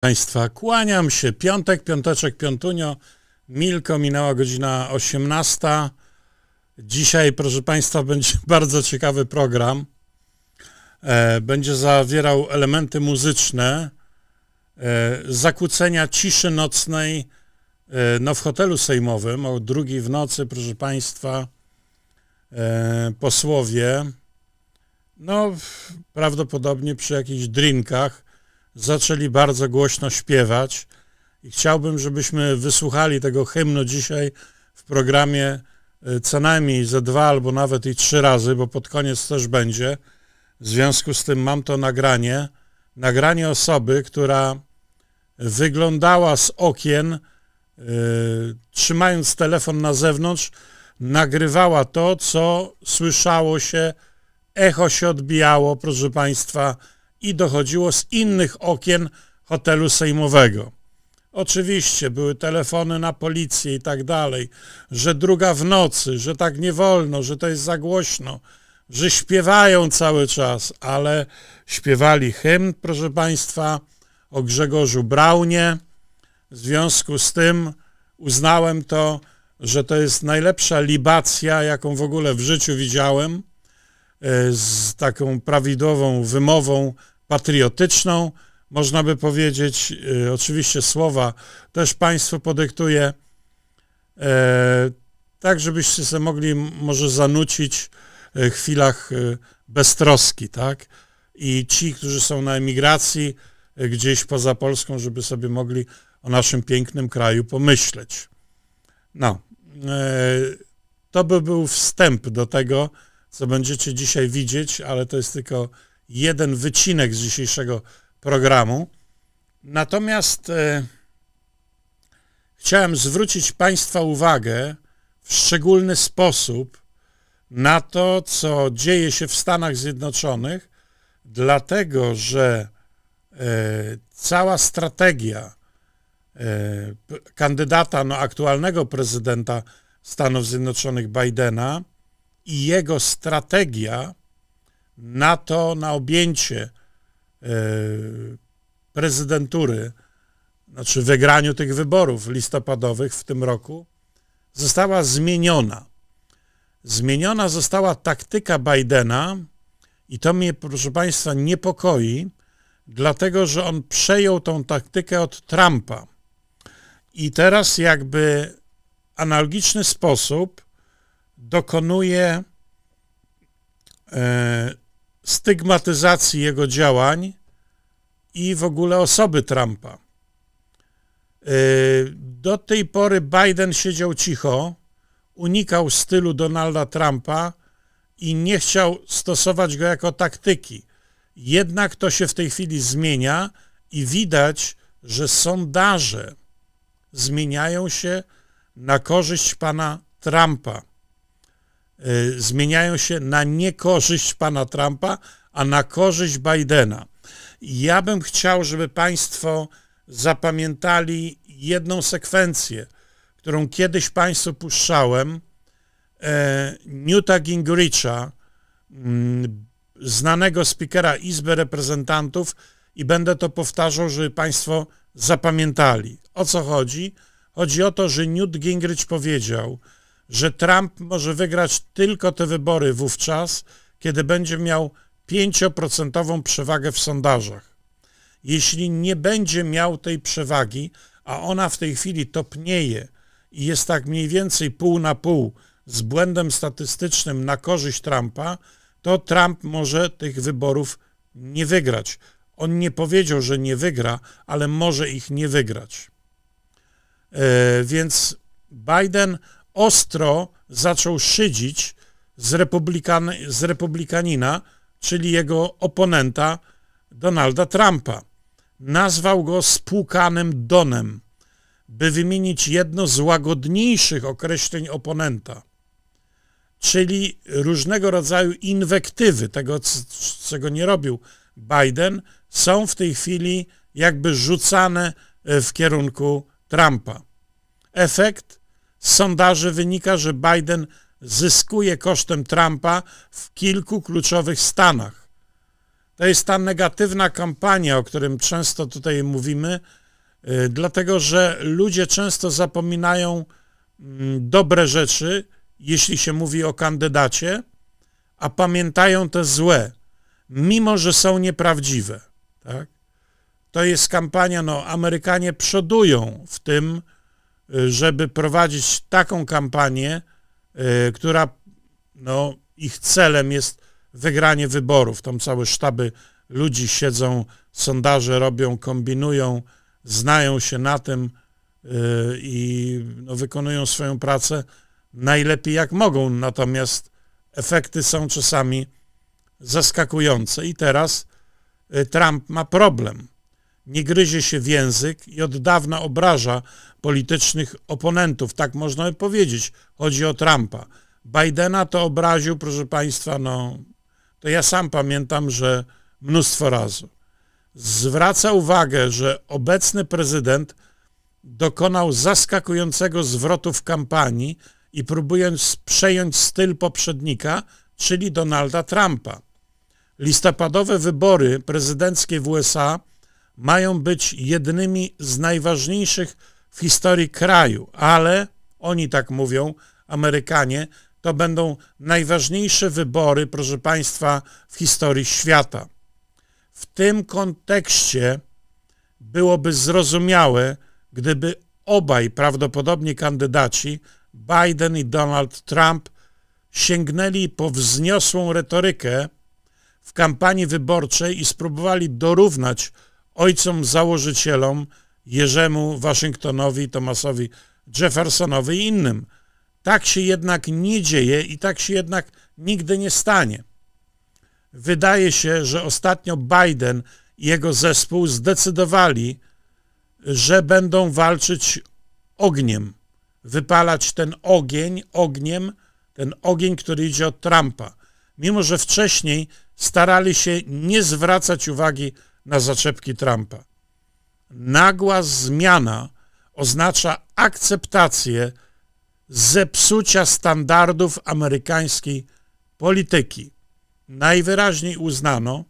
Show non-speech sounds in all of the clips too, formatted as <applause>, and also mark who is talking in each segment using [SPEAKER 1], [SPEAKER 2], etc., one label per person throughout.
[SPEAKER 1] Państwa, kłaniam się. Piątek, piąteczek, piątunio. Milko, minęła godzina 18. Dzisiaj, proszę Państwa, <laughs> będzie bardzo ciekawy program. E, będzie zawierał elementy muzyczne, e, zakłócenia ciszy nocnej. E, no, w hotelu sejmowym o drugiej w nocy, proszę Państwa, posłowie, no, prawdopodobnie przy jakichś drinkach zaczęli bardzo głośno śpiewać i chciałbym, żebyśmy wysłuchali tego hymnu dzisiaj w programie e, co najmniej ze dwa albo nawet i trzy razy, bo pod koniec też będzie. W związku z tym mam to nagranie, nagranie osoby, która wyglądała z okien, yy, trzymając telefon na zewnątrz, nagrywała to, co słyszało się, echo się odbijało, proszę Państwa, i dochodziło z innych okien hotelu sejmowego. Oczywiście były telefony na policję i tak dalej, że druga w nocy, że tak nie wolno, że to jest za głośno, że śpiewają cały czas, ale śpiewali hymn, proszę Państwa, o Grzegorzu Braunie. W związku z tym uznałem to, że to jest najlepsza libacja, jaką w ogóle w życiu widziałem, e, z taką prawidłową wymową patriotyczną, można by powiedzieć. Y, oczywiście słowa też Państwu podyktuję, e, tak żebyście sobie mogli może zanucić e, w chwilach e, beztroski, tak? I ci, którzy są na emigracji gdzieś poza Polską, żeby sobie mogli o naszym pięknym kraju pomyśleć. No, to by był wstęp do tego, co będziecie dzisiaj widzieć, ale to jest tylko jeden wycinek z dzisiejszego programu. Natomiast e, chciałem zwrócić Państwa uwagę w szczególny sposób na to, co dzieje się w Stanach Zjednoczonych, dlatego że e, cała strategia e, kandydata, no, aktualnego prezydenta Stanów Zjednoczonych Bidena i jego strategia na to, na objęcie e, prezydentury, znaczy wygraniu tych wyborów listopadowych w tym roku, została zmieniona. Zmieniona została taktyka Bidena i to mnie, proszę Państwa, niepokoi, dlatego że on przejął tą taktykę od Trumpa. I teraz jakby analogiczny sposób dokonuje e, stygmatyzacji jego działań i w ogóle osoby Trumpa. Y, do tej pory Biden siedział cicho, unikał stylu Donalda Trumpa i nie chciał stosować go jako taktyki. Jednak to się w tej chwili zmienia i widać, że sondaże zmieniają się na korzyść pana Trumpa. Y, zmieniają się na niekorzyść pana Trumpa, a na korzyść Bidena. Ja bym chciał, żeby państwo zapamiętali jedną sekwencję, którą kiedyś państwu puszczałem, e, Newta Gingricha, mm, znanego spikera Izby Reprezentantów i będę to powtarzał, żeby Państwo zapamiętali. O co chodzi? Chodzi o to, że Newt Gingrich powiedział, że Trump może wygrać tylko te wybory wówczas, kiedy będzie miał 5% przewagę w sondażach. Jeśli nie będzie miał tej przewagi, a ona w tej chwili topnieje i jest tak mniej więcej pół na pół z błędem statystycznym na korzyść Trumpa, to Trump może tych wyborów nie wygrać. On nie powiedział, że nie wygra, ale może ich nie wygrać. Yy, więc Biden ostro zaczął szydzić z, republikan, z republikanina, czyli jego oponenta Donalda Trumpa. Nazwał go spłukanym Donem, by wymienić jedno z łagodniejszych określeń oponenta, czyli różnego rodzaju inwektywy, tego czego nie robił Biden, są w tej chwili jakby rzucane e, w kierunku Trumpa. Efekt z sondaży wynika, że Biden zyskuje kosztem Trumpa w kilku kluczowych stanach. To jest ta negatywna kampania, o którym często tutaj mówimy, y, dlatego że ludzie często zapominają mm, dobre rzeczy, jeśli się mówi o kandydacie, a pamiętają te złe, mimo że są nieprawdziwe. Tak? To jest kampania, no Amerykanie przodują w tym, żeby prowadzić taką kampanię, e, która no, ich celem jest wygranie wyborów. Tam całe sztaby ludzi siedzą, sondaże robią, kombinują, znają się na tym e, i no, wykonują swoją pracę najlepiej jak mogą. Natomiast efekty są czasami zaskakujące. I teraz e, Trump ma problem nie gryzie się w język i od dawna obraża politycznych oponentów, tak można by powiedzieć. Chodzi o Trumpa. Bidena to obraził, proszę Państwa, no to ja sam pamiętam, że mnóstwo razy. Zwraca uwagę, że obecny prezydent dokonał zaskakującego zwrotu w kampanii i próbując przejąć styl poprzednika, czyli Donalda Trumpa. Listopadowe wybory prezydenckie w USA mają być jednymi z najważniejszych w historii kraju, ale oni tak mówią, Amerykanie, to będą najważniejsze wybory, proszę Państwa, w historii świata. W tym kontekście byłoby zrozumiałe, gdyby obaj prawdopodobnie kandydaci, Biden i Donald Trump, sięgnęli po wzniosłą retorykę w kampanii wyborczej i spróbowali dorównać ojcom założycielom Jerzemu Waszyngtonowi, Tomasowi Jeffersonowi i innym. Tak się jednak nie dzieje i tak się jednak nigdy nie stanie. Wydaje się, że ostatnio Biden i jego zespół zdecydowali, że będą walczyć ogniem, wypalać ten ogień ogniem, ten ogień, który idzie od Trumpa. Mimo, że wcześniej starali się nie zwracać uwagi na zaczepki Trumpa. Nagła zmiana oznacza akceptację zepsucia standardów amerykańskiej polityki. Najwyraźniej uznano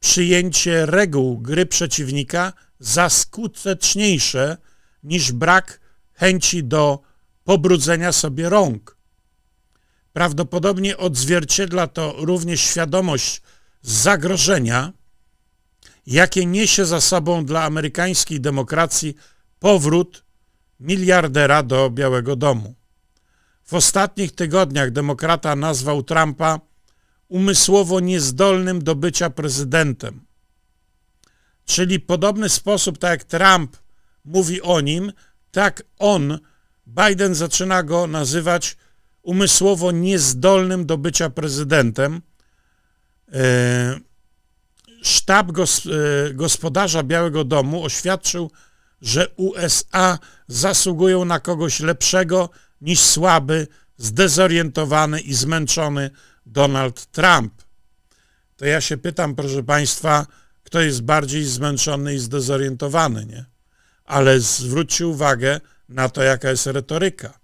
[SPEAKER 1] przyjęcie reguł gry przeciwnika za skuteczniejsze niż brak chęci do pobrudzenia sobie rąk. Prawdopodobnie odzwierciedla to również świadomość zagrożenia, jakie niesie za sobą dla amerykańskiej demokracji powrót miliardera do Białego Domu. W ostatnich tygodniach demokrata nazwał Trumpa umysłowo niezdolnym do bycia prezydentem. Czyli podobny sposób, tak jak Trump mówi o nim, tak on, Biden zaczyna go nazywać umysłowo niezdolnym do bycia prezydentem. Yy sztab e, gospodarza Białego Domu oświadczył, że USA zasługują na kogoś lepszego niż słaby, zdezorientowany i zmęczony Donald Trump. To ja się pytam, proszę Państwa, kto jest bardziej zmęczony i zdezorientowany, nie? Ale zwróćcie uwagę na to, jaka jest retoryka.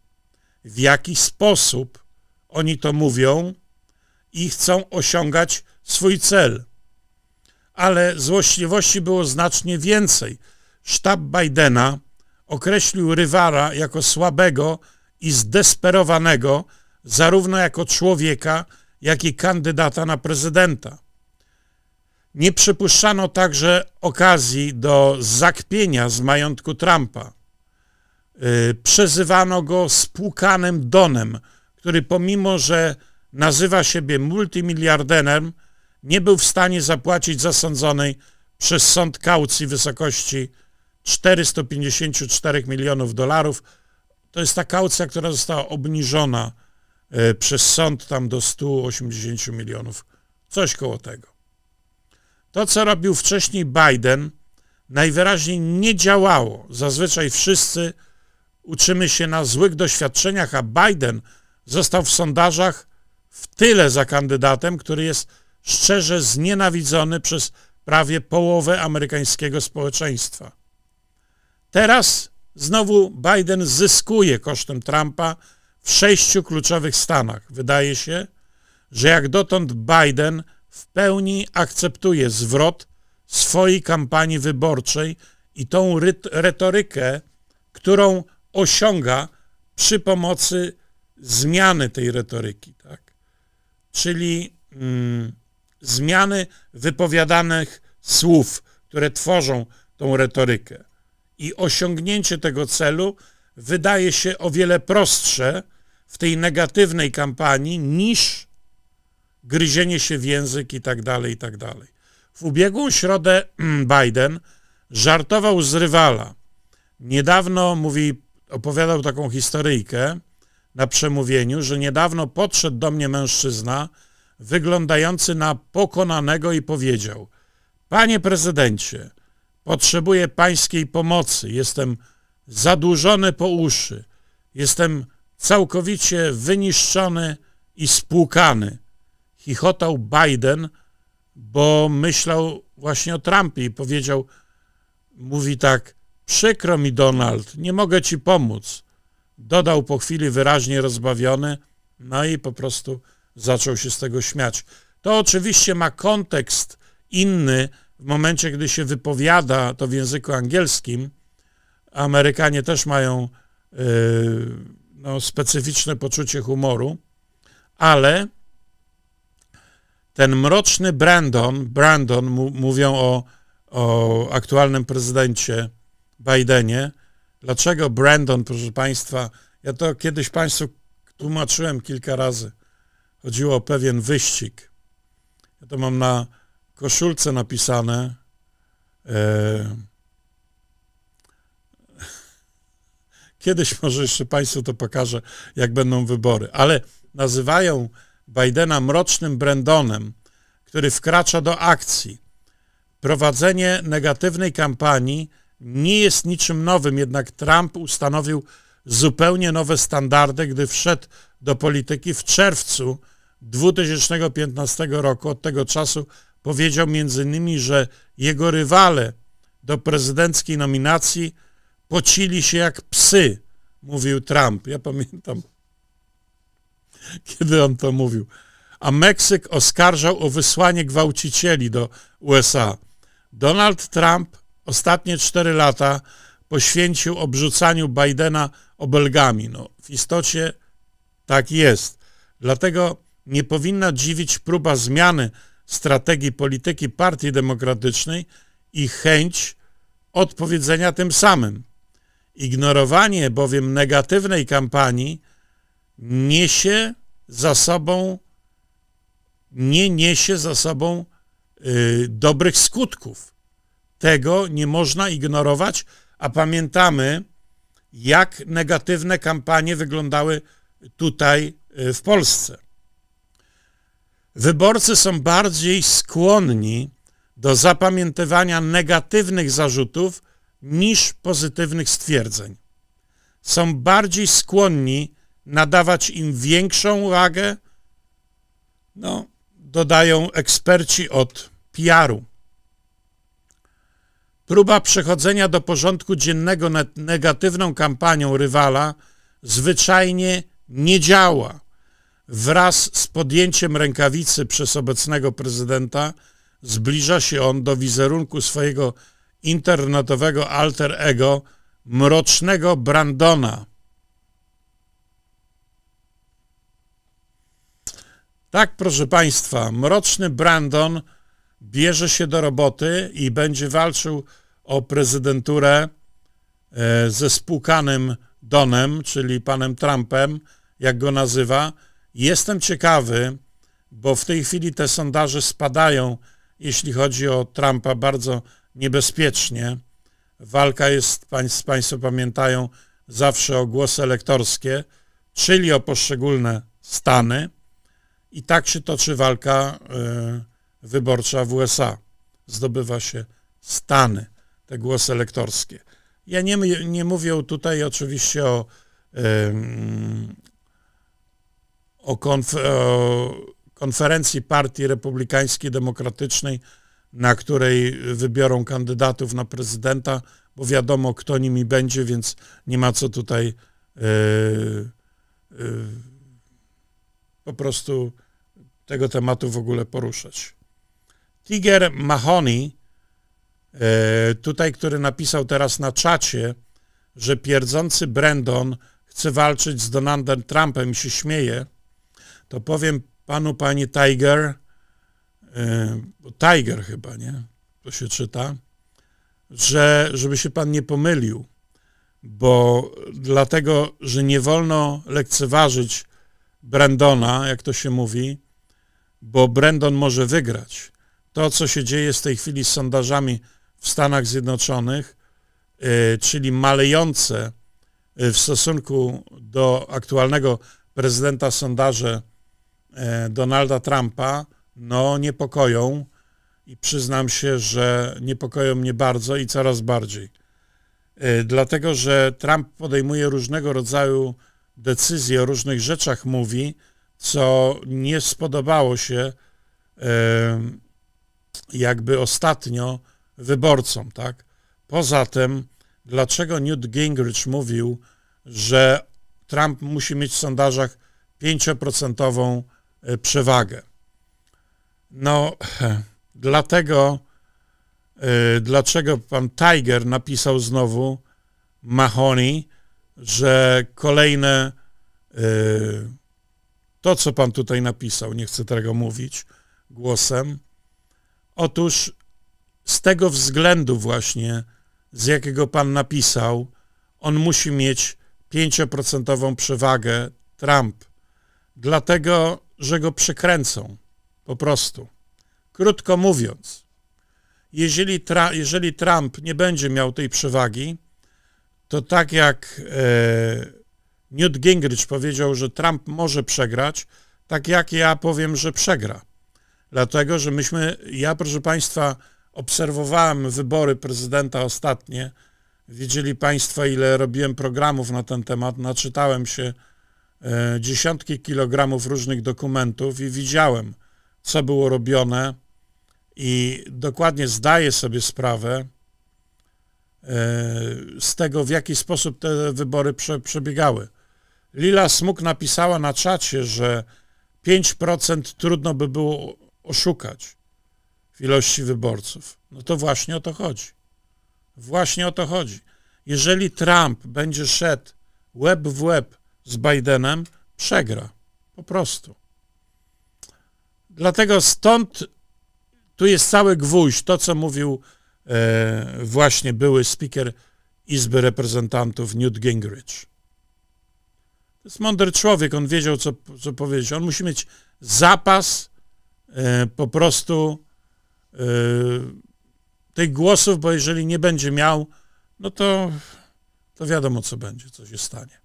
[SPEAKER 1] W jaki sposób oni to mówią i chcą osiągać swój cel ale złośliwości było znacznie więcej. Sztab Bidena określił rywala jako słabego i zdesperowanego, zarówno jako człowieka, jak i kandydata na prezydenta. Nie przypuszczano także okazji do zakpienia z majątku Trumpa. Y, przezywano go spłukanym Donem, który pomimo, że nazywa siebie multimiliarderem, nie był w stanie zapłacić zasądzonej przez sąd kaucji wysokości 454 milionów dolarów. To jest ta kaucja, która została obniżona e, przez sąd tam do 180 milionów, coś koło tego. To, co robił wcześniej Biden, najwyraźniej nie działało. Zazwyczaj wszyscy uczymy się na złych doświadczeniach, a Biden został w sondażach w tyle za kandydatem, który jest szczerze znienawidzony przez prawie połowę amerykańskiego społeczeństwa. Teraz znowu Biden zyskuje kosztem Trumpa w sześciu kluczowych stanach. Wydaje się, że jak dotąd Biden w pełni akceptuje zwrot swojej kampanii wyborczej i tą retorykę, którą osiąga przy pomocy zmiany tej retoryki. Tak? Czyli mm, zmiany wypowiadanych słów, które tworzą tą retorykę. I osiągnięcie tego celu wydaje się o wiele prostsze w tej negatywnej kampanii niż gryzienie się w język i tak dalej, i tak dalej. W ubiegłą środę <clears throat> Biden żartował z rywala. Niedawno, mówi, opowiadał taką historyjkę na przemówieniu, że niedawno podszedł do mnie mężczyzna, wyglądający na pokonanego i powiedział Panie prezydencie, potrzebuję pańskiej pomocy, jestem zadłużony po uszy, jestem całkowicie wyniszczony i spłukany. Chichotał Biden, bo myślał właśnie o Trumpie i powiedział, mówi tak, przykro mi Donald, nie mogę ci pomóc. Dodał po chwili wyraźnie rozbawiony, no i po prostu zaczął się z tego śmiać. To oczywiście ma kontekst inny w momencie, gdy się wypowiada to w języku angielskim. Amerykanie też mają yy, no, specyficzne poczucie humoru, ale ten mroczny Brandon, Brandon mówią o, o aktualnym prezydencie Bidenie. Dlaczego Brandon, proszę Państwa? Ja to kiedyś Państwu tłumaczyłem kilka razy. Chodziło o pewien wyścig. Ja to mam na koszulce napisane. E, <laughs> kiedyś może jeszcze Państwu to pokażę, jak będą wybory. Ale nazywają Bidena mrocznym Brandonem, który wkracza do akcji. Prowadzenie negatywnej kampanii nie jest niczym nowym, jednak Trump ustanowił zupełnie nowe standardy, gdy wszedł do polityki w czerwcu 2015 roku. Od tego czasu powiedział m.in., że jego rywale do prezydenckiej nominacji pocili się jak psy, mówił Trump. Ja pamiętam, kiedy on to mówił. A Meksyk oskarżał o wysłanie gwałcicieli do USA. Donald Trump ostatnie cztery lata poświęcił obrzucaniu Bidena obelgami. No, w istocie tak jest. Dlatego nie powinna dziwić próba zmiany strategii polityki Partii Demokratycznej i chęć odpowiedzenia tym samym. Ignorowanie bowiem negatywnej kampanii niesie za sobą nie niesie za sobą y, dobrych skutków. Tego nie można ignorować, a pamiętamy, jak negatywne kampanie wyglądały tutaj e, w Polsce. Wyborcy są bardziej skłonni do zapamiętywania negatywnych zarzutów niż pozytywnych stwierdzeń. Są bardziej skłonni nadawać im większą wagę, no, dodają eksperci od PR-u. Próba przechodzenia do porządku dziennego nad negatywną kampanią rywala zwyczajnie nie działa. Wraz z podjęciem rękawicy przez obecnego prezydenta zbliża się on do wizerunku swojego internetowego alter ego mrocznego Brandona. Tak, proszę Państwa, mroczny Brandon bierze się do roboty i będzie walczył o prezydenturę e, ze spłukanym Donem, czyli panem Trumpem, jak go nazywa. Jestem ciekawy, bo w tej chwili te sondaże spadają, jeśli chodzi o Trumpa, bardzo niebezpiecznie. Walka jest, Państwo pamiętają, zawsze o głosy elektorskie, czyli o poszczególne stany. I tak się toczy walka e, wyborcza w USA. Zdobywa się stany, te głosy elektorskie. Ja nie, nie mówię tutaj oczywiście o o, konf o konferencji Partii Republikańskiej Demokratycznej, na której wybiorą kandydatów na prezydenta, bo wiadomo, kto nimi będzie, więc nie ma co tutaj yy, yy, po prostu tego tematu w ogóle poruszać. Tiger Mahoney, e, tutaj, który napisał teraz na czacie, że pierdzący Brandon chce walczyć z Donaldem Trumpem i się śmieje, to powiem panu, pani Tiger, yy, Tiger chyba, nie? To się czyta, że żeby się pan nie pomylił, bo dlatego, że nie wolno lekceważyć Brandona, jak to się mówi, bo Brandon może wygrać. To, co się dzieje w tej chwili z sondażami w Stanach Zjednoczonych, e, czyli malejące e, w stosunku do aktualnego prezydenta sondaże E, Donalda Trumpa no, niepokoją i przyznam się, że niepokoją mnie bardzo i coraz bardziej. E, dlatego, że Trump podejmuje różnego rodzaju decyzje, o różnych rzeczach mówi, co nie spodobało się e, jakby ostatnio wyborcom, tak? Poza tym, dlaczego Newt Gingrich mówił, że Trump musi mieć w sondażach 5% E, przewagę. No, <clears throat> dlatego, e, dlaczego pan Tiger napisał znowu Mahoney, że kolejne e, to, co pan tutaj napisał, nie chcę tego mówić głosem. Otóż z tego względu właśnie, z jakiego pan napisał, on musi mieć 5% przewagę Trump. Dlatego że go przekręcą. Po prostu. Krótko mówiąc, jeżeli, tra jeżeli Trump nie będzie miał tej przewagi, to tak jak e, Newt Gingrich powiedział, że Trump może przegrać, tak jak ja powiem, że przegra. Dlatego, że myśmy, ja proszę Państwa, obserwowałem wybory prezydenta ostatnie. Widzieli Państwo, ile robiłem programów na ten temat, naczytałem się E, dziesiątki kilogramów różnych dokumentów i widziałem, co było robione i dokładnie zdaję sobie sprawę e, z tego, w jaki sposób te wybory przebiegały. Lila Smuk napisała na czacie, że 5% trudno by było oszukać w ilości wyborców. No to właśnie o to chodzi. Właśnie o to chodzi. Jeżeli Trump będzie szedł łeb w łeb z Bidenem, przegra. Po prostu. Dlatego stąd tu jest cały gwóźdź, to co mówił e, właśnie były speaker Izby Reprezentantów Newt Gingrich. To jest mądry człowiek, on wiedział, co, co powiedzieć. On musi mieć zapas e, po prostu e, tych głosów, bo jeżeli nie będzie miał, no to, to wiadomo, co będzie, co się stanie.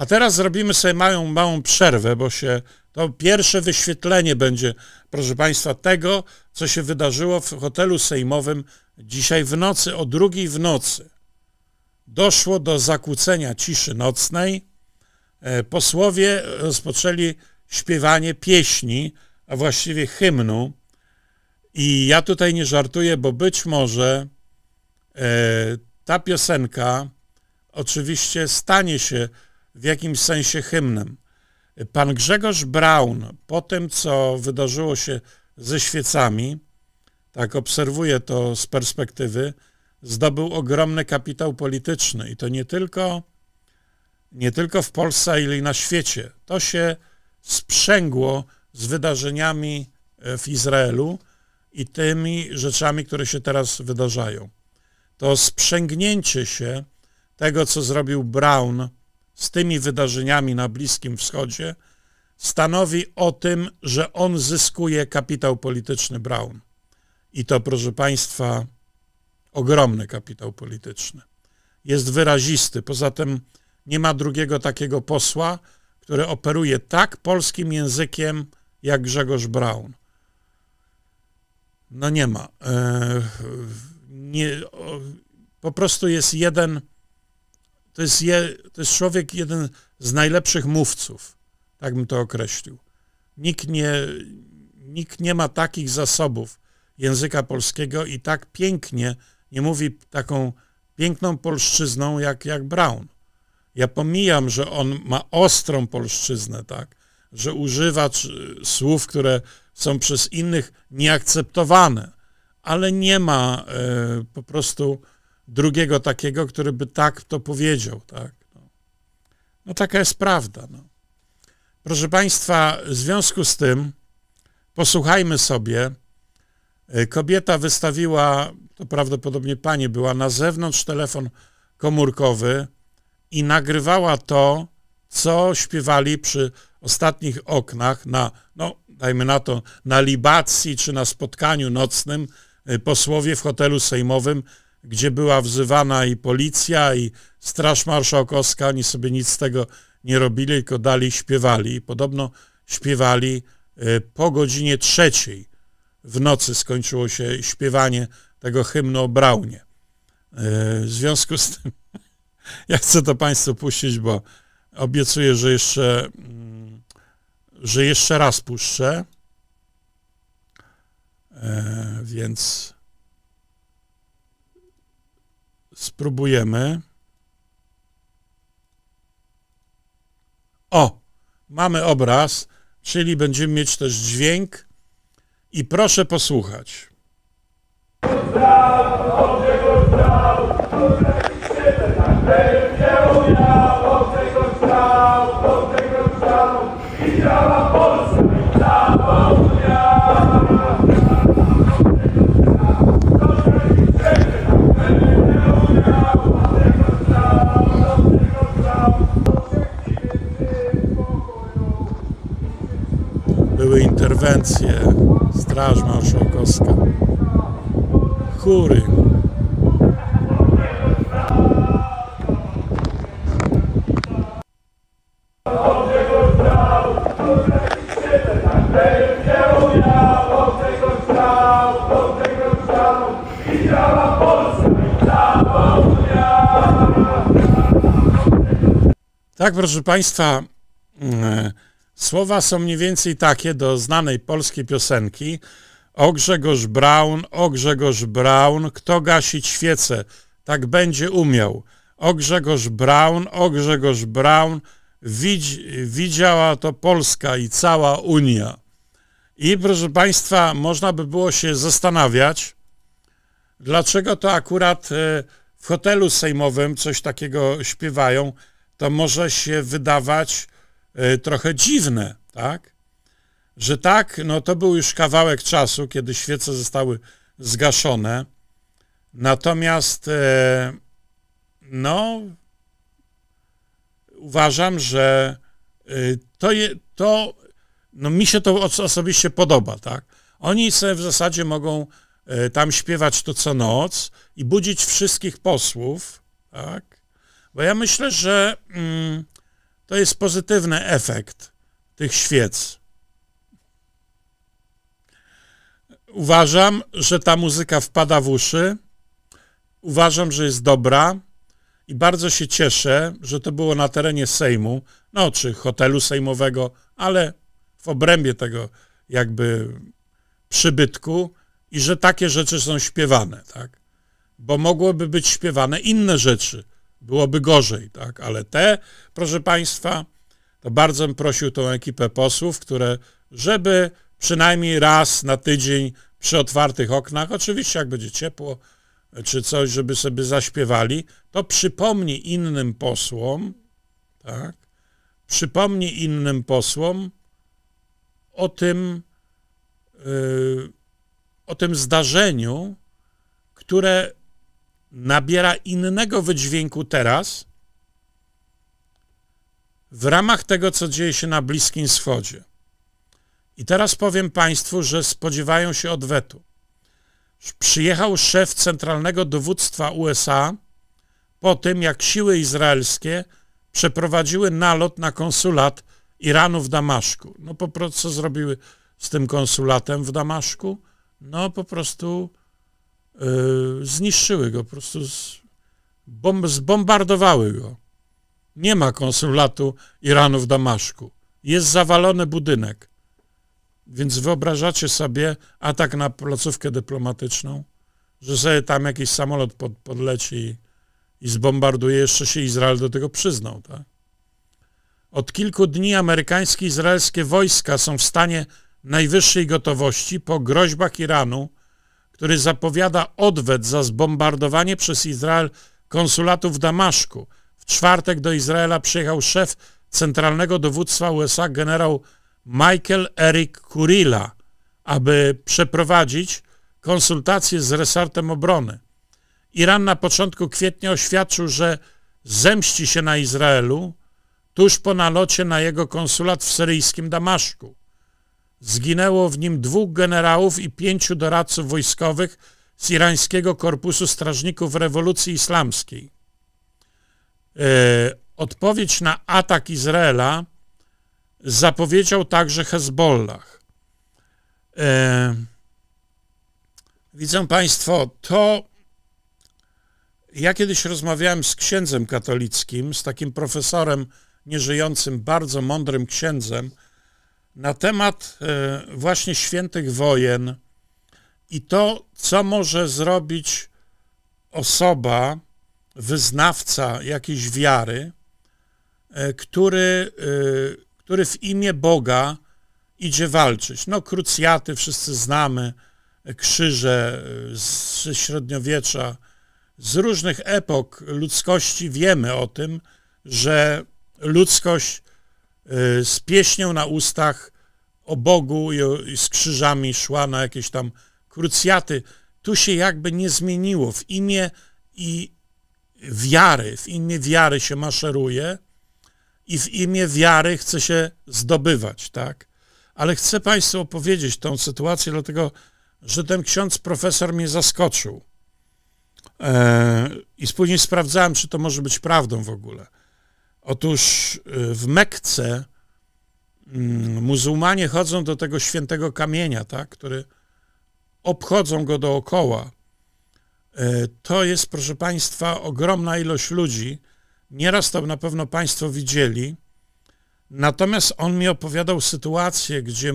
[SPEAKER 1] A teraz zrobimy sobie małą, małą przerwę, bo się to pierwsze wyświetlenie będzie, proszę Państwa, tego, co się wydarzyło w hotelu sejmowym dzisiaj w nocy, o drugiej w nocy. Doszło do zakłócenia ciszy nocnej. E, posłowie rozpoczęli śpiewanie pieśni, a właściwie hymnu. I ja tutaj nie żartuję, bo być może e, ta piosenka oczywiście stanie się w jakimś sensie hymnem. Pan Grzegorz Braun, po tym co wydarzyło się ze świecami, tak obserwuję to z perspektywy, zdobył ogromny kapitał polityczny i to nie tylko, nie tylko w Polsce, ale i na świecie. To się sprzęgło z wydarzeniami e, w Izraelu i tymi rzeczami, które się teraz wydarzają. To sprzęgnięcie się tego, co zrobił Brown z tymi wydarzeniami na Bliskim Wschodzie, stanowi o tym, że on zyskuje kapitał polityczny Brown. I to, proszę Państwa, ogromny kapitał polityczny. Jest wyrazisty. Poza tym nie ma drugiego takiego posła, który operuje tak polskim językiem jak Grzegorz Braun. No nie ma. E, nie, po prostu jest jeden to jest, je, to jest człowiek jeden z najlepszych mówców, tak bym to określił. Nikt nie, nikt nie ma takich zasobów języka polskiego i tak pięknie nie mówi taką piękną polszczyzną jak, jak Brown. Ja pomijam, że on ma ostrą polszczyznę, tak, że używa słów, które są przez innych nieakceptowane, ale nie ma y, po prostu drugiego takiego, który by tak to powiedział. Tak? No, no taka jest prawda. No. Proszę Państwa, w związku z tym posłuchajmy sobie. Y, kobieta wystawiła, to prawdopodobnie pani była, na zewnątrz telefon komórkowy i nagrywała to, co śpiewali przy ostatnich oknach na, no dajmy na to, na libacji czy na spotkaniu nocnym y, posłowie w hotelu sejmowym gdzie była wzywana i policja, i Straż Marszałkowska, oni sobie nic z tego nie robili, tylko dali śpiewali. I podobno śpiewali e, po godzinie trzeciej w nocy skończyło się śpiewanie tego hymnu o Braunie. E, w związku z tym <laughs> ja chcę to Państwu puścić, bo obiecuję, że jeszcze, mm, że jeszcze raz puszczę. E, więc Spróbujemy. O, mamy obraz, czyli będziemy mieć też dźwięk i proszę posłuchać. Brawo! proszę Państwa, e, słowa są mniej więcej takie do znanej polskiej piosenki O Grzegorz Braun, o Grzegorz Braun, kto gasić świece, tak będzie umiał. O Grzegorz Braun, o Grzegorz Braun, widz, widziała to Polska i cała Unia. I proszę Państwa, można by było się zastanawiać, dlaczego to akurat e, w hotelu sejmowym coś takiego śpiewają, to może się wydawać e, trochę dziwne, tak? Że tak, no to był już kawałek czasu, kiedy świece zostały zgaszone. Natomiast e, no uważam, że e, to, je, to no mi się to osobiście podoba, tak? Oni sobie w zasadzie mogą tam śpiewać to co noc i budzić wszystkich posłów, tak? Bo ja myślę, że mm, to jest pozytywny efekt tych świec. Uważam, że ta muzyka wpada w uszy. Uważam, że jest dobra i bardzo się cieszę, że to było na terenie Sejmu, no czy hotelu sejmowego, ale w obrębie tego jakby przybytku i że takie rzeczy są śpiewane, tak? Bo mogłoby być śpiewane inne rzeczy byłoby gorzej, tak? Ale te, proszę Państwa, to bardzo bym prosił tą ekipę posłów, które, żeby przynajmniej raz na tydzień przy otwartych oknach, oczywiście jak będzie ciepło e, czy coś, żeby sobie zaśpiewali, to przypomni innym posłom, tak? Przypomni innym posłom o tym, yy, o tym zdarzeniu, które nabiera innego wydźwięku teraz w ramach tego, co dzieje się na Bliskim Wschodzie. I teraz powiem Państwu, że spodziewają się odwetu. Przyjechał szef centralnego dowództwa USA po tym, jak siły izraelskie przeprowadziły nalot na konsulat Iranu w Damaszku. No po prostu co zrobiły z tym konsulatem w Damaszku? No po prostu Y, zniszczyły go, po prostu zbombardowały go. Nie ma konsulatu Iranu w Damaszku. Jest zawalony budynek. Więc wyobrażacie sobie atak na placówkę dyplomatyczną, że sobie tam jakiś samolot pod, podleci i zbombarduje, jeszcze się Izrael do tego przyznał. Tak? Od kilku dni amerykańskie i izraelskie wojska są w stanie najwyższej gotowości po groźbach Iranu który zapowiada odwet za zbombardowanie przez Izrael konsulatu w Damaszku. W czwartek do Izraela przyjechał szef centralnego dowództwa USA generał Michael Eric Kurilla, aby przeprowadzić konsultacje z resortem obrony. Iran na początku kwietnia oświadczył, że zemści się na Izraelu tuż po nalocie na jego konsulat w syryjskim Damaszku. Zginęło w nim dwóch generałów i pięciu doradców wojskowych z irańskiego Korpusu Strażników Rewolucji Islamskiej. E, odpowiedź na atak Izraela zapowiedział także Hezbollah. E, widzą Państwo, to ja kiedyś rozmawiałem z księdzem katolickim, z takim profesorem nieżyjącym, bardzo mądrym księdzem, na temat e, właśnie świętych wojen i to, co może zrobić osoba, wyznawca jakiejś wiary, e, który, e, który w imię Boga idzie walczyć. No, krucjaty wszyscy znamy, krzyże ze średniowiecza, z różnych epok ludzkości wiemy o tym, że ludzkość Y, z pieśnią na ustach o Bogu i z krzyżami szła na jakieś tam krucjaty. Tu się jakby nie zmieniło. W imię i wiary, w imię wiary się maszeruje i w imię wiary chce się zdobywać, tak? Ale chcę Państwu opowiedzieć tą sytuację, dlatego że ten ksiądz profesor mnie zaskoczył. E, I później sprawdzałem, czy to może być prawdą w ogóle. Otóż y, w Mekce mm, muzułmanie chodzą do tego świętego kamienia, tak, który obchodzą go dookoła. Y, to jest, proszę Państwa, ogromna ilość ludzi. Nieraz to na pewno Państwo widzieli. Natomiast on mi opowiadał sytuację, gdzie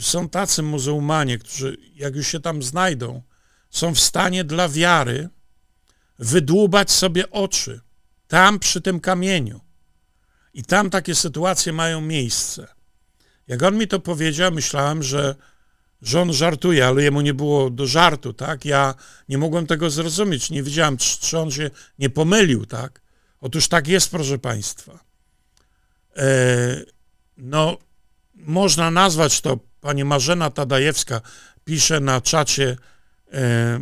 [SPEAKER 1] są tacy muzułmanie, którzy, jak już się tam znajdą, są w stanie dla wiary wydłubać sobie oczy tam przy tym kamieniu. I tam takie sytuacje mają miejsce. Jak on mi to powiedział, myślałem, że, że on żartuje, ale jemu nie było do żartu, tak? Ja nie mogłem tego zrozumieć, nie wiedziałem, czy, czy on się nie pomylił, tak? Otóż tak jest, proszę Państwa. E, no, można nazwać to, pani Marzena Tadajewska pisze na czacie e,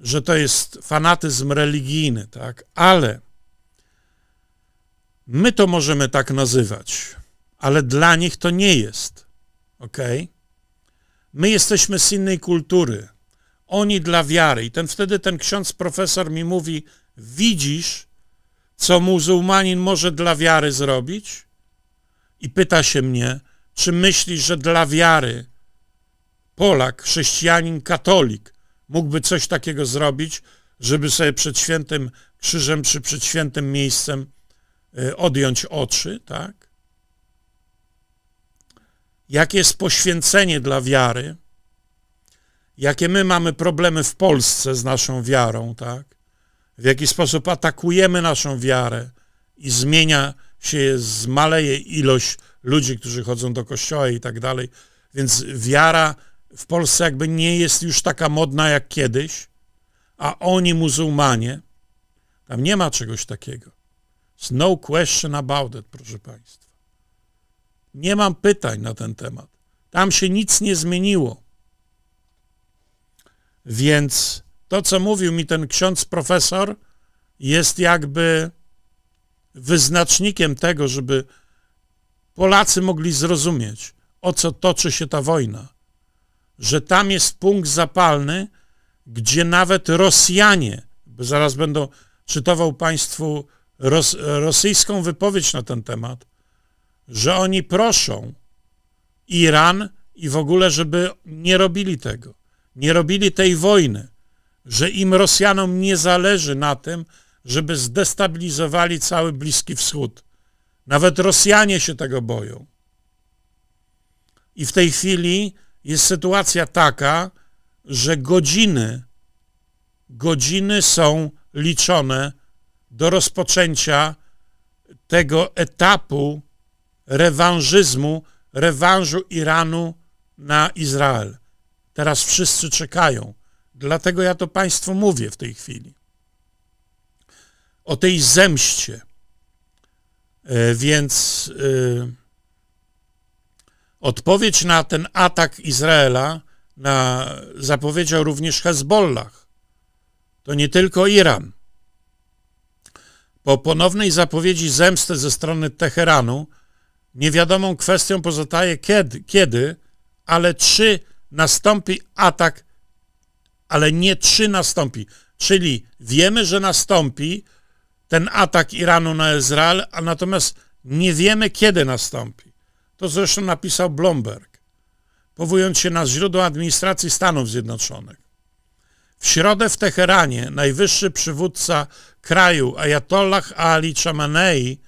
[SPEAKER 1] że to jest fanatyzm religijny, tak? Ale my to możemy tak nazywać, ale dla nich to nie jest. Ok? My jesteśmy z innej kultury. Oni dla wiary. I ten, wtedy ten ksiądz profesor mi mówi: Widzisz, co muzułmanin może dla wiary zrobić? I pyta się mnie, czy myślisz, że dla wiary Polak, chrześcijanin, katolik mógłby coś takiego zrobić, żeby sobie przed świętym krzyżem czy przed świętym miejscem y, odjąć oczy, tak? Jakie jest poświęcenie dla wiary? Jakie my mamy problemy w Polsce z naszą wiarą, tak? W jaki sposób atakujemy naszą wiarę i zmienia się, zmaleje ilość ludzi, którzy chodzą do kościoła i tak dalej. Więc wiara w Polsce jakby nie jest już taka modna jak kiedyś, a oni muzułmanie, tam nie ma czegoś takiego. It's no question about it, proszę Państwa. Nie mam pytań na ten temat. Tam się nic nie zmieniło. Więc to, co mówił mi ten ksiądz profesor, jest jakby wyznacznikiem tego, żeby Polacy mogli zrozumieć, o co toczy się ta wojna że tam jest punkt zapalny, gdzie nawet Rosjanie, zaraz będą czytował Państwu ros, rosyjską wypowiedź na ten temat, że oni proszą Iran i w ogóle, żeby nie robili tego, nie robili tej wojny, że im Rosjanom nie zależy na tym, żeby zdestabilizowali cały Bliski Wschód. Nawet Rosjanie się tego boją. I w tej chwili jest sytuacja taka, że godziny, godziny są liczone do rozpoczęcia tego etapu rewanżyzmu, rewanżu Iranu na Izrael. Teraz wszyscy czekają. Dlatego ja to Państwu mówię w tej chwili. O tej zemście. E, więc. Yy, Odpowiedź na ten atak Izraela na, zapowiedział również Hezbollah. To nie tylko Iran. Po ponownej zapowiedzi zemsty ze strony Teheranu, niewiadomą kwestią pozostaje kiedy, kiedy ale czy nastąpi atak, ale nie czy nastąpi. Czyli wiemy, że nastąpi ten atak Iranu na Izrael, a natomiast nie wiemy, kiedy nastąpi. To zresztą napisał Blomberg, powołując się na źródła administracji Stanów Zjednoczonych. W środę w Teheranie najwyższy przywódca kraju Ayatollah Ali Chamenei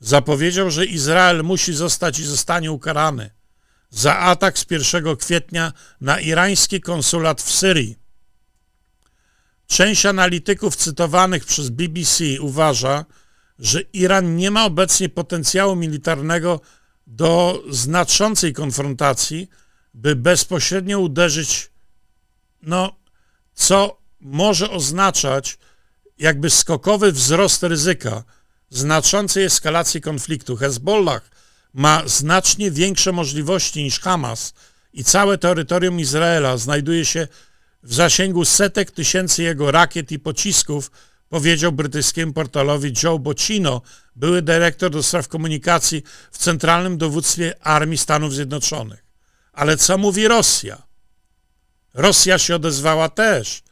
[SPEAKER 1] zapowiedział, że Izrael musi zostać i zostanie ukarany za atak z 1 kwietnia na irański konsulat w Syrii. Część analityków cytowanych przez BBC uważa, że Iran nie ma obecnie potencjału militarnego do znaczącej konfrontacji, by bezpośrednio uderzyć, no, co może oznaczać jakby skokowy wzrost ryzyka znaczącej eskalacji konfliktu. Hezbollah ma znacznie większe możliwości niż Hamas i całe terytorium Izraela znajduje się w zasięgu setek tysięcy jego rakiet i pocisków, powiedział brytyjskiemu portalowi Joe Bocino, były dyrektor do spraw komunikacji w Centralnym Dowództwie Armii Stanów Zjednoczonych. Ale co mówi Rosja? Rosja się odezwała też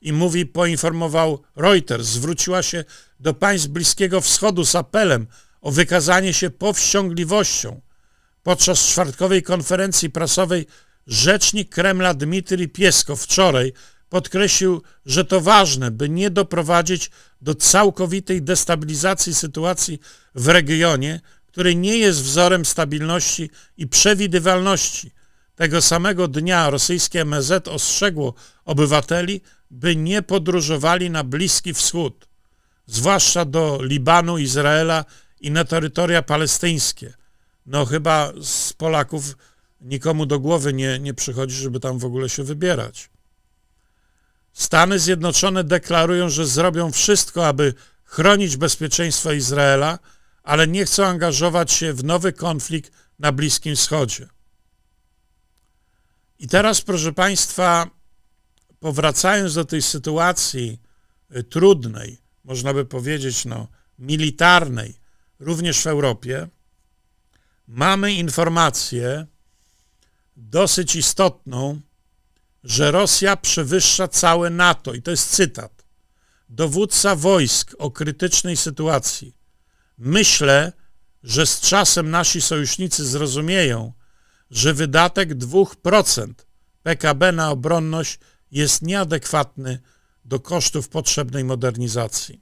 [SPEAKER 1] i mówi, poinformował Reuters, zwróciła się do państw Bliskiego Wschodu z apelem o wykazanie się powściągliwością. Podczas czwartkowej konferencji prasowej rzecznik Kremla Dmitrij Piesko wczoraj podkreślił, że to ważne, by nie doprowadzić do całkowitej destabilizacji sytuacji w regionie, który nie jest wzorem stabilności i przewidywalności. Tego samego dnia rosyjskie MZ ostrzegło obywateli, by nie podróżowali na Bliski Wschód, zwłaszcza do Libanu, Izraela i na terytoria palestyńskie. No chyba z Polaków nikomu do głowy nie, nie przychodzi, żeby tam w ogóle się wybierać. Stany Zjednoczone deklarują, że zrobią wszystko, aby chronić bezpieczeństwo Izraela, ale nie chcą angażować się w nowy konflikt na Bliskim Wschodzie. I teraz, proszę Państwa, powracając do tej sytuacji y, trudnej, można by powiedzieć, no, militarnej, również w Europie, mamy informację dosyć istotną że Rosja przewyższa całe NATO. I to jest cytat. Dowódca wojsk o krytycznej sytuacji. Myślę, że z czasem nasi sojusznicy zrozumieją, że wydatek 2% PKB na obronność jest nieadekwatny do kosztów potrzebnej modernizacji.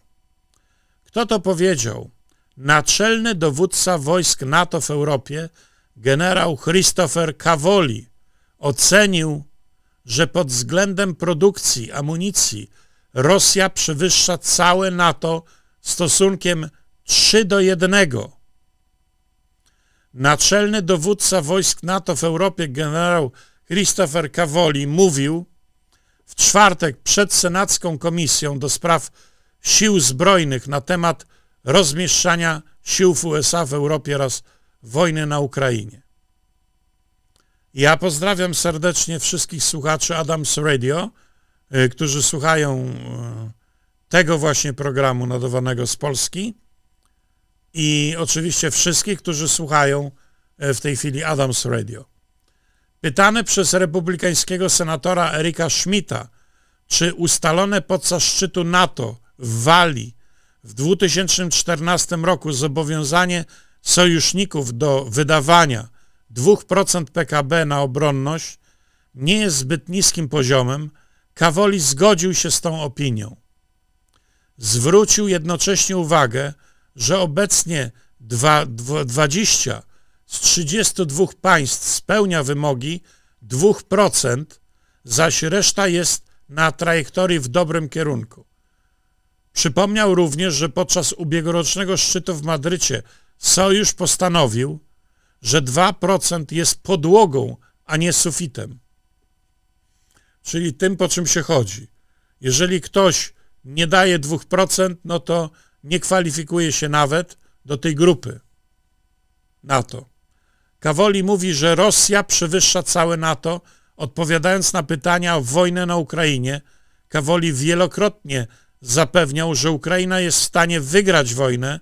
[SPEAKER 1] Kto to powiedział? Naczelny dowódca wojsk NATO w Europie, generał Christopher Cavoli, ocenił że pod względem produkcji amunicji Rosja przewyższa całe NATO stosunkiem 3 do 1. Naczelny dowódca wojsk NATO w Europie generał Christopher Cavoli mówił w czwartek przed Senacką Komisją do Spraw Sił Zbrojnych na temat rozmieszczania sił w USA w Europie oraz wojny na Ukrainie. Ja pozdrawiam serdecznie wszystkich słuchaczy Adams Radio, e, którzy słuchają e, tego właśnie programu nadawanego z Polski i oczywiście wszystkich, którzy słuchają e, w tej chwili Adams Radio. Pytany przez republikańskiego senatora Erika Schmidta, czy ustalone podczas szczytu NATO w Walii w 2014 roku zobowiązanie sojuszników do wydawania 2% PKB na obronność nie jest zbyt niskim poziomem, Kawoli zgodził się z tą opinią. Zwrócił jednocześnie uwagę, że obecnie 20 z 32 państw spełnia wymogi 2%, zaś reszta jest na trajektorii w dobrym kierunku. Przypomniał również, że podczas ubiegłorocznego szczytu w Madrycie Sojusz postanowił, że 2% jest podłogą, a nie sufitem. Czyli tym, po czym się chodzi. Jeżeli ktoś nie daje 2%, no to nie kwalifikuje się nawet do tej grupy NATO. Kawoli mówi, że Rosja przewyższa całe NATO, odpowiadając na pytania o wojnę na Ukrainie. Kawoli wielokrotnie zapewniał, że Ukraina jest w stanie wygrać wojnę,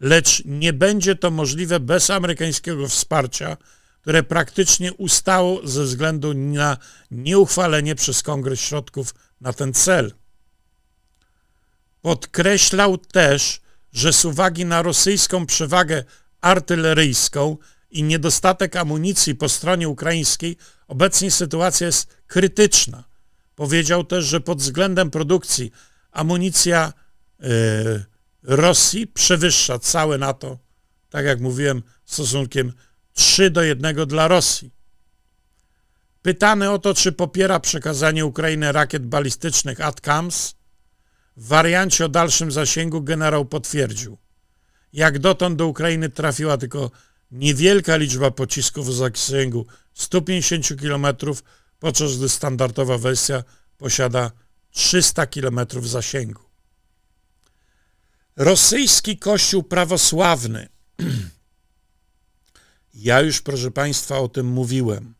[SPEAKER 1] lecz nie będzie to możliwe bez amerykańskiego wsparcia, które praktycznie ustało ze względu na nieuchwalenie przez Kongres środków na ten cel. Podkreślał też, że z uwagi na rosyjską przewagę artyleryjską i niedostatek amunicji po stronie ukraińskiej obecnie sytuacja jest krytyczna. Powiedział też, że pod względem produkcji amunicja yy, Rosji przewyższa całe NATO, tak jak mówiłem, stosunkiem 3 do 1 dla Rosji. Pytany o to, czy popiera przekazanie Ukrainy rakiet balistycznych ATCAMS, w wariancie o dalszym zasięgu generał potwierdził. Jak dotąd do Ukrainy trafiła tylko niewielka liczba pocisków o zasięgu 150 km, podczas gdy standardowa wersja posiada 300 km zasięgu. Rosyjski Kościół Prawosławny. <clears throat> Ja już, proszę Państwa, o tym mówiłem,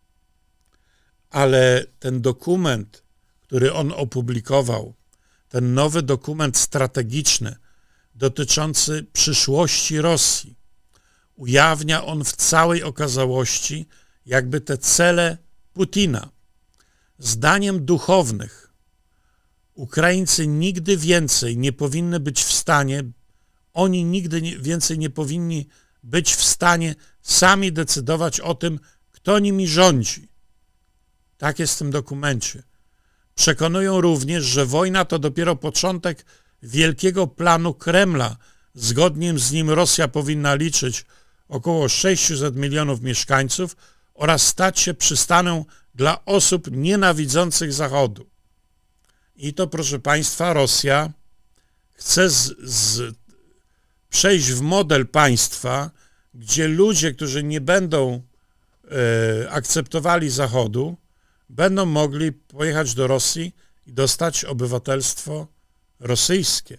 [SPEAKER 1] ale ten dokument, który on opublikował, ten nowy dokument strategiczny dotyczący przyszłości Rosji, ujawnia on w całej okazałości jakby te cele Putina. Zdaniem duchownych Ukraińcy nigdy więcej nie powinny być w stanie, oni nigdy więcej nie powinni być w stanie sami decydować o tym, kto nimi rządzi. Tak jest w tym dokumencie. Przekonują również, że wojna to dopiero początek wielkiego planu Kremla. Zgodnie z nim Rosja powinna liczyć około 600 milionów mieszkańców oraz stać się przystaną dla osób nienawidzących Zachodu. I to, proszę Państwa, Rosja chce z, z, przejść w model państwa, gdzie ludzie, którzy nie będą e, akceptowali Zachodu, będą mogli pojechać do Rosji i dostać obywatelstwo rosyjskie.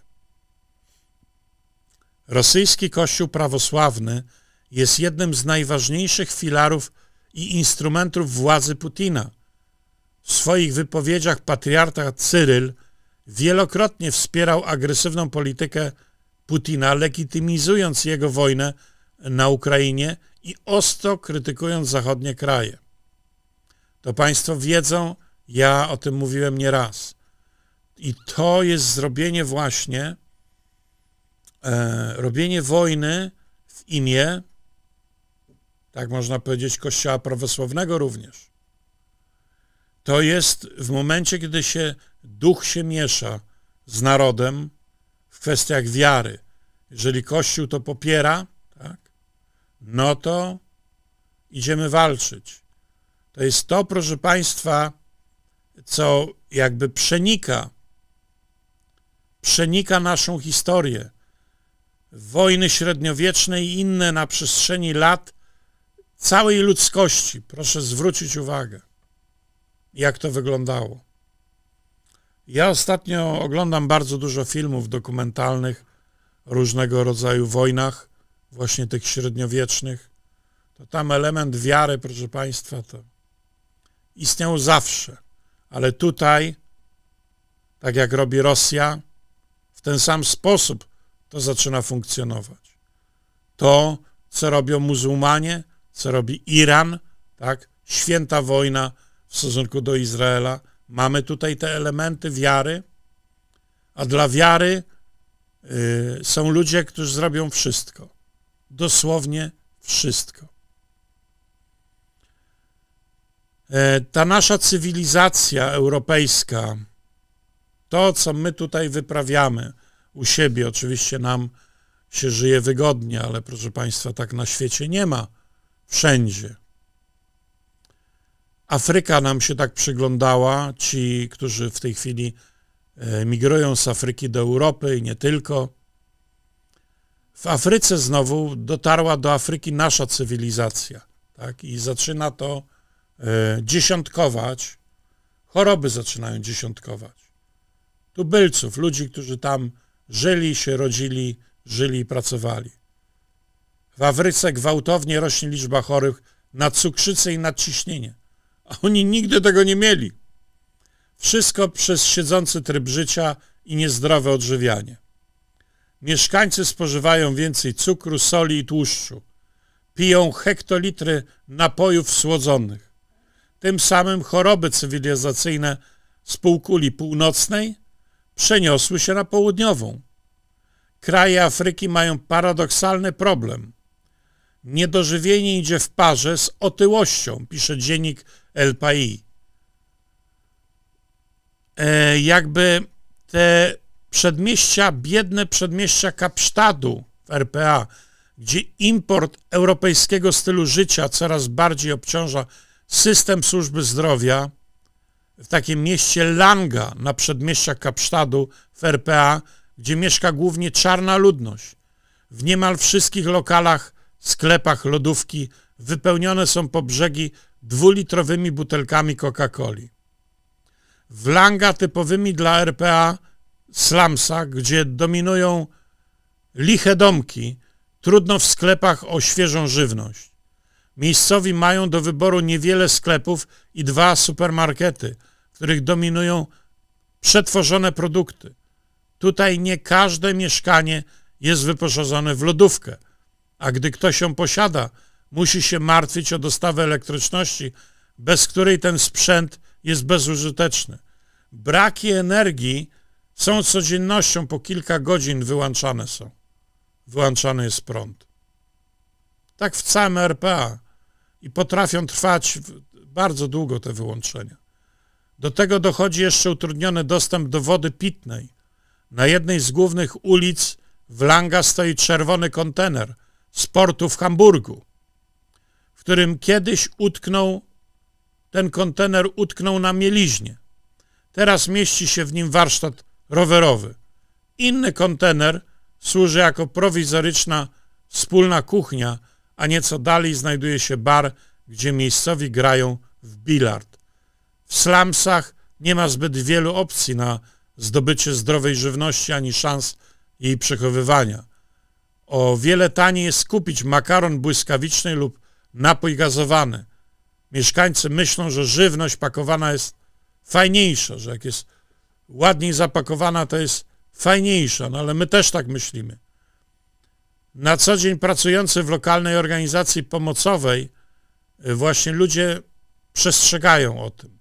[SPEAKER 1] Rosyjski Kościół prawosławny jest jednym z najważniejszych filarów i instrumentów władzy Putina. W swoich wypowiedziach patriarcha Cyryl wielokrotnie wspierał agresywną politykę Putina, legitymizując jego wojnę na Ukrainie i ostro krytykując zachodnie kraje. To Państwo wiedzą, ja o tym mówiłem nieraz. I to jest zrobienie właśnie, e, robienie wojny w imię, tak można powiedzieć, Kościoła Prawosławnego również to jest w momencie, kiedy się duch się miesza z narodem w kwestiach wiary. Jeżeli Kościół to popiera, tak, no to idziemy walczyć. To jest to, proszę Państwa, co jakby przenika, przenika naszą historię. Wojny średniowieczne i inne na przestrzeni lat całej ludzkości. Proszę zwrócić uwagę jak to wyglądało. Ja ostatnio oglądam bardzo dużo filmów dokumentalnych różnego rodzaju wojnach, właśnie tych średniowiecznych. To tam element wiary, proszę Państwa, to istniał zawsze, ale tutaj, tak jak robi Rosja, w ten sam sposób to zaczyna funkcjonować. To, co robią muzułmanie, co robi Iran, tak? Święta wojna w stosunku do Izraela. Mamy tutaj te elementy wiary, a dla wiary y, są ludzie, którzy zrobią wszystko. Dosłownie wszystko. E, ta nasza cywilizacja europejska, to co my tutaj wyprawiamy u siebie, oczywiście nam się żyje wygodnie, ale proszę Państwa, tak na świecie nie ma wszędzie. Afryka nam się tak przyglądała, ci, którzy w tej chwili e, migrują z Afryki do Europy i nie tylko. W Afryce znowu dotarła do Afryki nasza cywilizacja tak? i zaczyna to e, dziesiątkować, choroby zaczynają dziesiątkować. Tubylców, ludzi, którzy tam żyli, się rodzili, żyli i pracowali. W Afryce gwałtownie rośnie liczba chorych na cukrzycę i nadciśnienie a oni nigdy tego nie mieli. Wszystko przez siedzący tryb życia i niezdrowe odżywianie. Mieszkańcy spożywają więcej cukru, soli i tłuszczu. Piją hektolitry napojów słodzonych. Tym samym choroby cywilizacyjne z półkuli północnej przeniosły się na południową. Kraje Afryki mają paradoksalny problem. Niedożywienie idzie w parze z otyłością, pisze dziennik El Pai. E, jakby te przedmieścia, biedne przedmieścia Kapsztadu w RPA, gdzie import europejskiego stylu życia coraz bardziej obciąża system służby zdrowia, w takim mieście Langa na przedmieściach Kapsztadu w RPA, gdzie mieszka głównie czarna ludność. W niemal wszystkich lokalach, sklepach, lodówki wypełnione są po brzegi dwulitrowymi butelkami Coca-Coli. W Langa typowymi dla RPA slamsa, gdzie dominują liche domki, trudno w sklepach o świeżą żywność. Miejscowi mają do wyboru niewiele sklepów i dwa supermarkety, w których dominują przetworzone produkty. Tutaj nie każde mieszkanie jest wyposażone w lodówkę, a gdy ktoś ją posiada – musi się martwić o dostawę elektryczności, bez której ten sprzęt jest bezużyteczny. Braki energii są codziennością, po kilka godzin wyłączane są. Wyłączany jest prąd. Tak w całym RPA. I potrafią trwać bardzo długo te wyłączenia. Do tego dochodzi jeszcze utrudniony dostęp do wody pitnej. Na jednej z głównych ulic w Langa stoi czerwony kontener z portu w Hamburgu którym kiedyś utknął, ten kontener utknął na mieliźnie. Teraz mieści się w nim warsztat rowerowy. Inny kontener służy jako prowizoryczna wspólna kuchnia, a nieco dalej znajduje się bar, gdzie miejscowi grają w bilard. W slumsach nie ma zbyt wielu opcji na zdobycie zdrowej żywności ani szans jej przechowywania. O wiele taniej jest kupić makaron błyskawiczny lub napój gazowany. Mieszkańcy myślą, że żywność pakowana jest fajniejsza, że jak jest ładniej zapakowana, to jest fajniejsza, no ale my też tak myślimy. Na co dzień pracujący w lokalnej organizacji pomocowej y, właśnie ludzie przestrzegają o tym.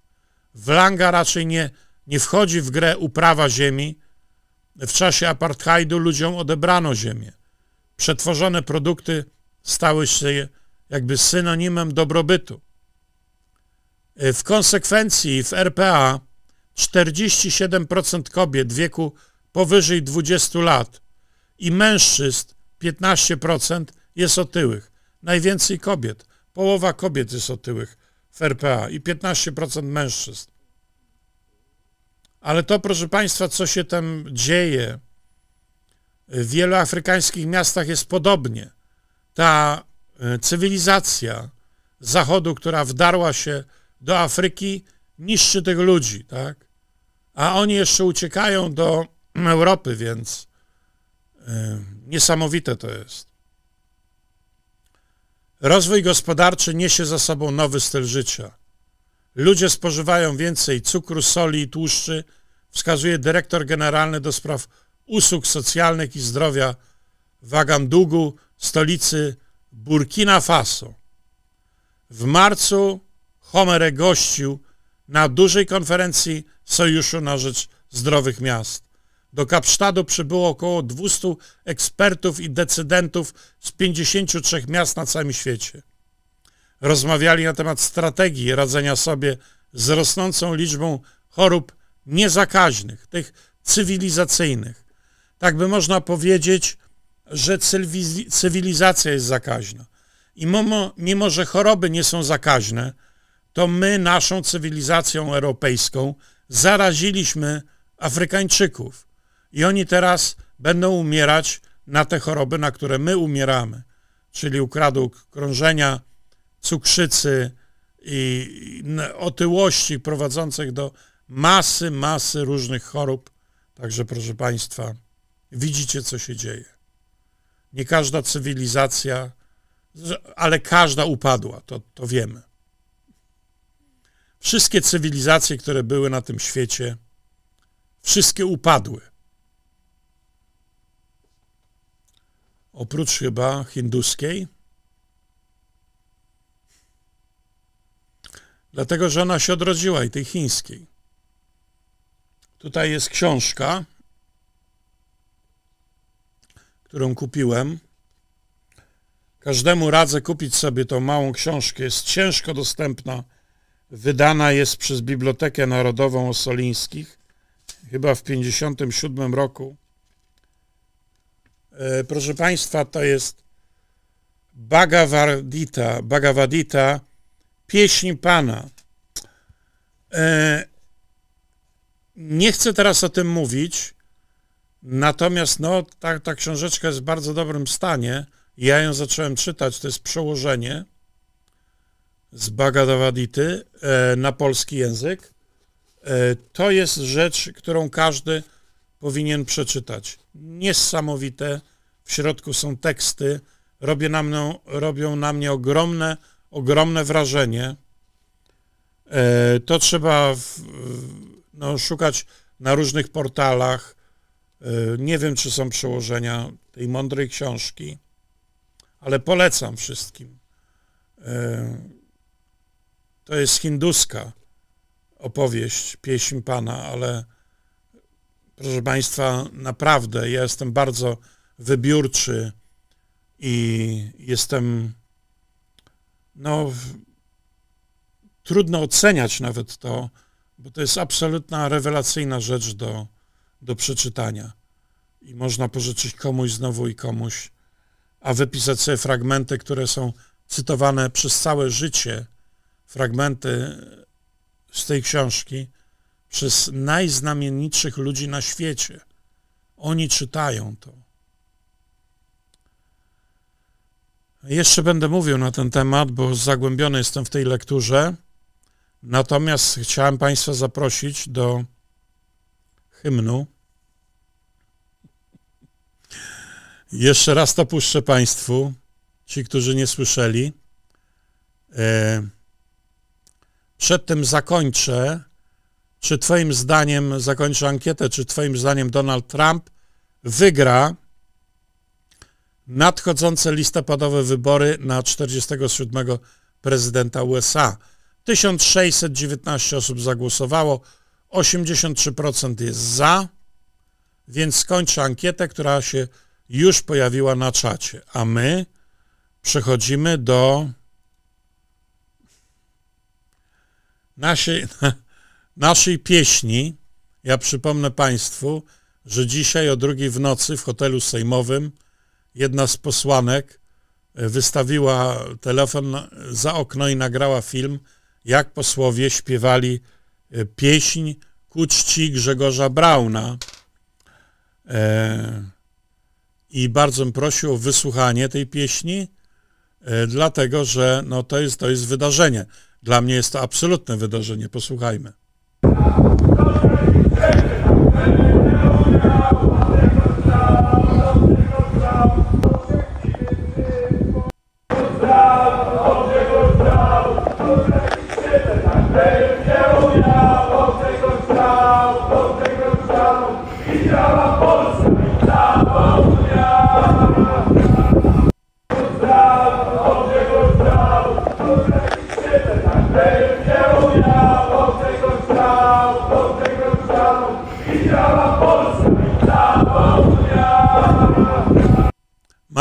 [SPEAKER 1] Wlanga raczej nie, nie wchodzi w grę uprawa ziemi. W czasie apartheidu ludziom odebrano ziemię. Przetworzone produkty stały się jakby synonimem dobrobytu. E, w konsekwencji w RPA 47% kobiet w wieku powyżej 20 lat i mężczyzn 15% jest otyłych. Najwięcej kobiet, połowa kobiet jest otyłych w RPA i 15% mężczyzn. Ale to, proszę Państwa, co się tam dzieje, w wielu afrykańskich miastach jest podobnie. Ta E, cywilizacja Zachodu, która wdarła się do Afryki, niszczy tych ludzi, tak? A oni jeszcze uciekają do Europy, więc e, niesamowite to jest. Rozwój gospodarczy niesie za sobą nowy styl życia. Ludzie spożywają więcej cukru, soli i tłuszczy, wskazuje dyrektor generalny do spraw usług socjalnych i zdrowia Agandugu, stolicy Burkina Faso. W marcu Homerę e. gościł na dużej konferencji Sojuszu na rzecz zdrowych miast. Do Kapsztadu przybyło około 200 ekspertów i decydentów z 53 miast na całym świecie. Rozmawiali na temat strategii radzenia sobie z rosnącą liczbą chorób niezakaźnych, tych cywilizacyjnych. Tak by można powiedzieć, że cywilizacja jest zakaźna. I mimo, mimo, że choroby nie są zakaźne, to my naszą cywilizacją europejską zaraziliśmy Afrykańczyków. I oni teraz będą umierać na te choroby, na które my umieramy, czyli ukradł krążenia, cukrzycy i otyłości prowadzących do masy, masy różnych chorób. Także proszę Państwa, widzicie, co się dzieje. Nie każda cywilizacja, ale każda upadła, to, to wiemy. Wszystkie cywilizacje, które były na tym świecie, wszystkie upadły. Oprócz chyba hinduskiej. Dlatego, że ona się odrodziła i tej chińskiej. Tutaj jest książka którą kupiłem. Każdemu radzę kupić sobie tą małą książkę. Jest ciężko dostępna. Wydana jest przez Bibliotekę Narodową Osolińskich, chyba w 1957 roku. E, proszę Państwa, to jest Bhagavadita, Bhagavadita pieśń Pana. E, nie chcę teraz o tym mówić, Natomiast no, ta, ta książeczka jest w bardzo dobrym stanie. Ja ją zacząłem czytać, to jest przełożenie z bhagavad e, na polski język. E, to jest rzecz, którą każdy powinien przeczytać. Niesamowite, w środku są teksty, robią na, robią na mnie ogromne, ogromne wrażenie. E, to trzeba w, no, szukać na różnych portalach. E, nie wiem, czy są przełożenia tej mądrej książki, ale polecam wszystkim. E, to jest hinduska opowieść, pieśń Pana, ale proszę Państwa, naprawdę ja jestem bardzo wybiórczy i jestem, no, trudno oceniać nawet to, bo to jest absolutna rewelacyjna rzecz do do przeczytania i można pożyczyć komuś znowu i komuś, a wypisać sobie fragmenty, które są cytowane przez całe życie, fragmenty z tej książki przez najznamienitszych ludzi na świecie. Oni czytają to. Jeszcze będę mówił na ten temat, bo zagłębiony jestem w tej lekturze. Natomiast chciałem Państwa zaprosić do hymnu. Jeszcze raz to puszczę Państwu, ci, którzy nie słyszeli. E, Przedtem zakończę. Czy Twoim zdaniem, zakończę ankietę, czy Twoim zdaniem Donald Trump wygra nadchodzące listopadowe wybory na 47 prezydenta USA? 1619 osób zagłosowało, 83% jest za, więc skończę ankietę, która się już pojawiła na czacie. A my przechodzimy do naszej, <laughs> naszej pieśni. Ja przypomnę Państwu, że dzisiaj o drugiej w nocy w hotelu sejmowym jedna z posłanek e, wystawiła telefon za okno i nagrała film, jak posłowie śpiewali e, pieśń ku czci Grzegorza Brauna. E, I bardzo bym prosił o wysłuchanie tej pieśni, e, dlatego że no, to, jest, to jest wydarzenie. Dla mnie jest to absolutne wydarzenie. Posłuchajmy.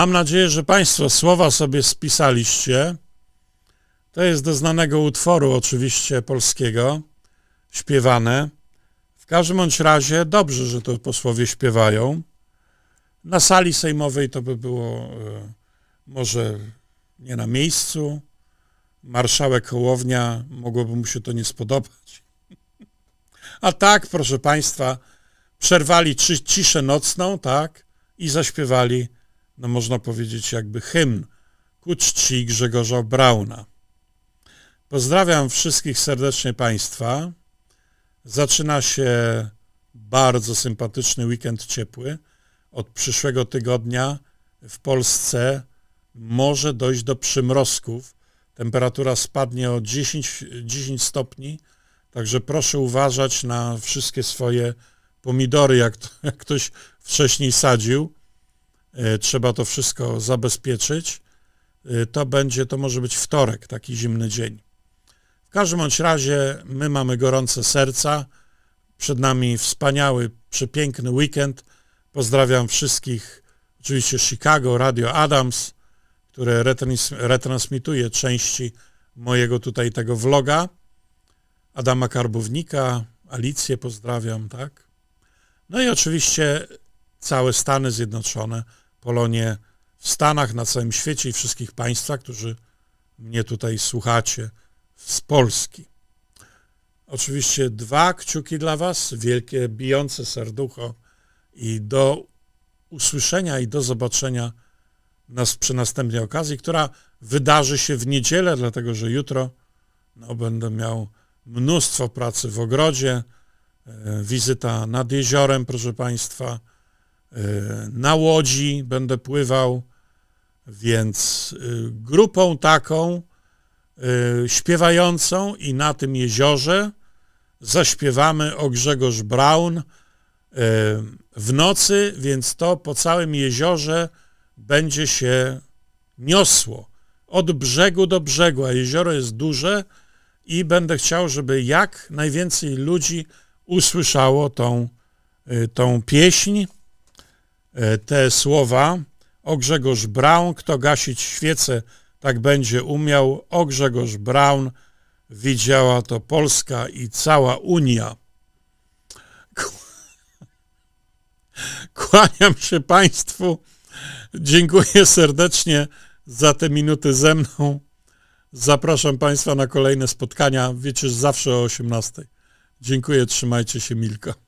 [SPEAKER 1] Mam nadzieję, że Państwo słowa sobie spisaliście. To jest do znanego utworu, oczywiście polskiego, śpiewane. W każdym bądź razie dobrze, że to posłowie śpiewają. Na sali sejmowej to by było e, może nie na miejscu. Marszałek Hołownia, mogłoby mu się to nie spodobać. A tak, proszę Państwa, przerwali ciszę nocną, tak, i zaśpiewali no można powiedzieć jakby hymn ku czci Grzegorza Brauna. Pozdrawiam wszystkich serdecznie Państwa. Zaczyna się bardzo sympatyczny weekend ciepły. Od przyszłego tygodnia w Polsce może dojść do przymrozków. Temperatura spadnie o 10, 10 stopni, także proszę uważać na wszystkie swoje pomidory, jak, to, jak ktoś wcześniej sadził E, trzeba to wszystko zabezpieczyć. E, to będzie, to może być wtorek, taki zimny dzień. W każdym bądź razie my mamy gorące serca. Przed nami wspaniały, przepiękny weekend. Pozdrawiam wszystkich, oczywiście Chicago, Radio Adams, które retransmituje części mojego tutaj tego vloga. Adama Karbownika, Alicję pozdrawiam, tak? No i oczywiście całe Stany Zjednoczone, Polonie w Stanach, na całym świecie i wszystkich Państwa, którzy mnie tutaj słuchacie z Polski. Oczywiście dwa kciuki dla Was, wielkie, bijące serducho i do usłyszenia i do zobaczenia nas przy następnej okazji, która wydarzy się w niedzielę, dlatego że jutro no, będę miał mnóstwo pracy w ogrodzie, e, wizyta nad jeziorem, proszę Państwa, Y, na łodzi będę pływał, więc y, grupą taką y, śpiewającą i na tym jeziorze zaśpiewamy o Grzegorz Braun w nocy, więc to po całym jeziorze będzie się niosło od brzegu do brzegu, a jezioro jest duże i będę chciał, żeby jak najwięcej ludzi usłyszało tą, tą pieśń. E, te słowa. O Grzegorz Braun, kto gasić świecę, tak będzie umiał. O Grzegorz Braun, widziała to Polska i cała Unia. Kłaniam się Państwu. Dziękuję serdecznie za te minuty ze mną. Zapraszam Państwa na kolejne spotkania. Wiecie, zawsze o 18. Dziękuję, trzymajcie się, Milka.